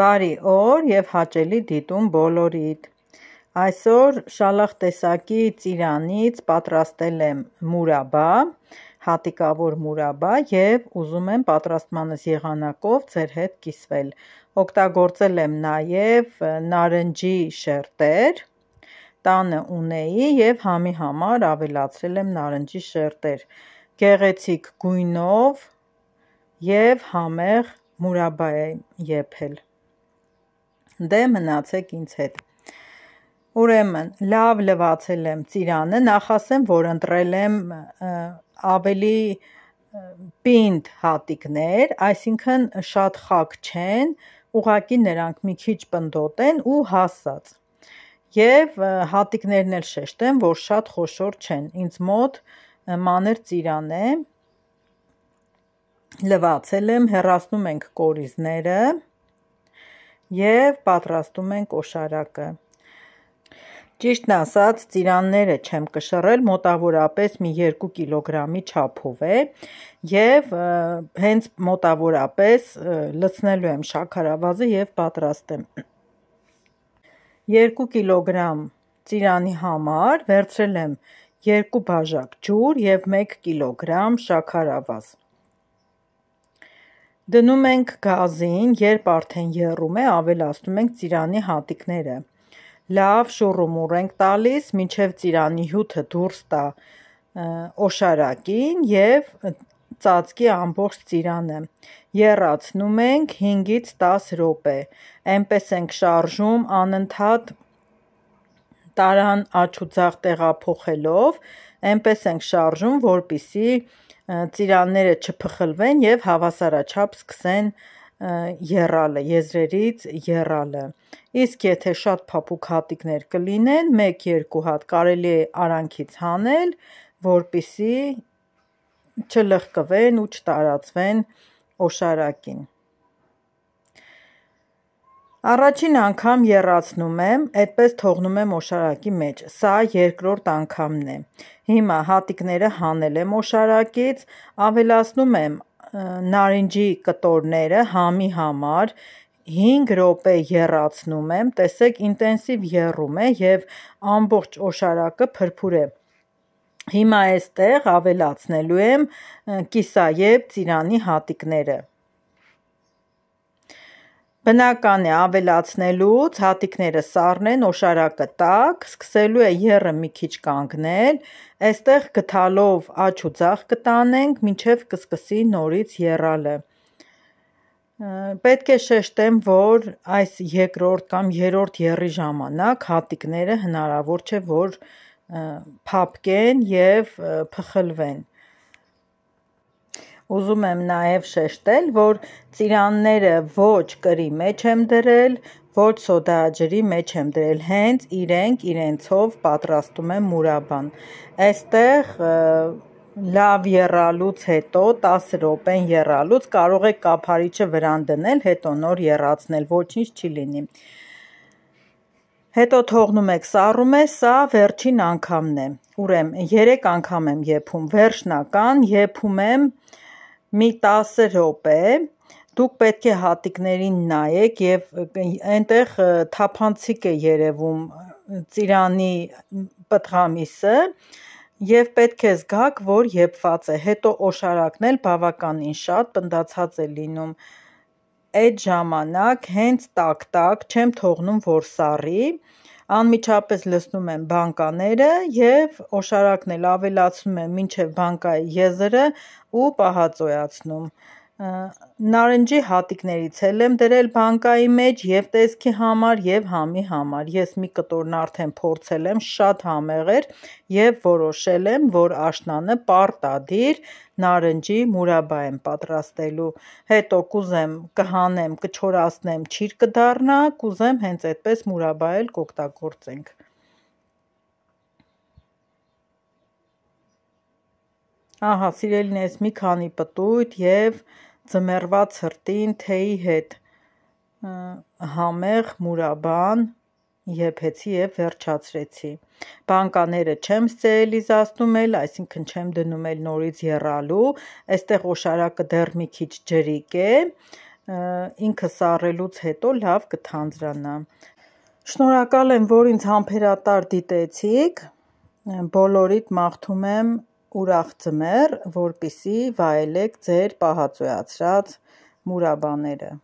Բարի օր եւ հաճելի դիտում բոլորիդ։ Այսօր շալախ տեսակի ծիրանից պատրաստել եմ մուրաբա, հատիկավոր մուրաբա եւ ուզում եմ պատրաստմանս եղանակով ձեր հետ կիսվել։ Օգտագործել եմ նաեւ նարնջի շերտեր, տանը ունեի եւ համի համար ավելացրել եմ նարնջի շերտեր։ Գեղեցիկ գույնով եւ համեղ մուրաբա եմ եփել։ եփ Դե մնացեք ինձ հետ։ Ուրեմն, լավ լվացել եմ ծիրանը, նախասեմ, որ ընտրել եմ ավելի պինդ հատիկներ, այսինքն շատ խակ չեն, ուղակի նրանք մի քիչ պնդոտ են ու հասած։ Եվ հատիկներն էլ շեշտեմ, որ շատ խոշոր չեն։ Ինձ մոտ մանր ծիրան է, լվացել եմ, հեռացնում ենք կորիզները, և պատրաստում ենք օշարակը։ Ճիշտն ասած, ծիրանները չեմ կշռել, մոտավորապես մի 2 կիլոգրամի չափով է և հենց մոտավորապես լցնելու եմ շաքարավազը և պատրաստ եմ։ 2 կիլոգրամ ծիրանի համար վերցրել եմ 2 բաժակ ջուր և 1 կիլոգրամ շաքարավազ։ Դնում ենք գազին, երբ արդեն եռում է, ավելացնում ենք ծիրանի հատիկները։ Լավ շուռումուռ ենք տալիս, մինչև ծիրանի հյութը դուրս տա օշարակին եւ ծածկի ամբողջ ծիրանը։ Եռացնում ենք 5-ից 10 րոպե։ Էնպես ենք շարժում անընդհատ տարան աչուձախ տեղափոխելով, այնպես ենք շարժում, որպիսի ծիրանները չփխլվեն եւ հավասարաչափ սկսեն երալը, եզրերից երալը։ Իսկ եթե շատ փափուկ հատիկներ կլինեն, 1-2 հատ կարելի է արանքից հանել, որպիսի չլղկվեն ու չտարածվեն օշարակին։ Առաջին անգամ եռացնում եմ, այդպես թողնում եմ օշարակի մեջ։ Սա երկրորդ անգամն է։ Հիմա հատիկները հանել եմ օշարակից, ավելացնում եմ նարինջի կտորները համի համար, 5 րոպե եռացնում եմ, տեսեք ինտենսիվ եռում է եւ ամբողջ օշարակը փրփուր է։ Հիմա այստեղ ավելացնելու եմ կիսաեբ ծիրանի հատիկները։ Բնական է ավելացնելուց հատիկները սառնեն, օշարակը տաք, սկսելու է երը մի քիչ կանգնել, այստեղ գթալով աչ ու ձախ կտանենք, մինչև կսկսի նորից երալը։ Պետք է շեշտեմ, որ այս երկրորդ կամ երրորդ երի ժամանակ հատիկները հնարավոր չէ, որ փապկեն եւ փխլվեն։ Ուզում եմ նաև շեշտել, որ ծիրանները ոչ կրի մեջ եմ դրել, ոչ սոդաաջրի մեջ եմ դրել, հենց իրենք իրենցով պատրաստում են մուրաբան։ Այստեղ լավ երալուց հետո 10 րոպեն երալուց կարող եք կափարիչը վրան դնել, հետո նոր երացնել, ոչինչ չի լինի։ Հետո թողնում եք սառում է, սա վերջին անգամն է։ Ուրեմն 3 անգամ եմ եփում, վերջնական եփում եմ, եմ մի 10 րոպե դուք պետք է հատիկներին նայեք եւ այնտեղ թափանցիկ է երևում ծիրանի պտղամիսը եւ պետք է զգաք, որ եփված է։ Հետո օշարակն էլ բավականին շատ պնդացած է լինում։ Այդ ժամանակ հենց տակ-տակ չեմ թողնում որ սառի, անմիջապես լցնում են բանկաները և օշարակն էլ ավելացնում են մինչև բանկայի եզրը ու պահածոյացնում նարնջի հատիկների ցել եմ դրել բանկայի մեջ եւ տեսքի համար եւ համի համար։ Ես մի կտորն արդեն փորձել եմ, շատ համեղ էր եւ որոշել եմ, որ աշնանը պարտադիր նարնջի մուրաբա եմ պատրաստելու։ Հետո կուզեմ կհանեմ, կչորացնեմ, չիր կդառնա, կուզեմ հենց այդպես մուրաբա էլ կօգտագործենք։ Ահա, սիրելիներս, մի քանի պտույտ եւ և ձմեռված հրտին թեյի հետ համեղ մուրաբան եփեցի եւ վերջացրեցի։ Բանկաները չեմ ստելի զասնում էլ, այսինքն չեմ դնում էլ նորից երալու, այստեղ օշարակը դեռ մի քիչ ջրիկ է, ինքը սառելուց հետո լավ կթանձրանա։ Շնորհակալ եմ, որ ինձ համբերատար դիտեցիք։ Բոլորիդ մաղթում եմ ուրախ ձմեռ, որպիսի վայելեք ձեր պահածոյացրած մուրաբաները։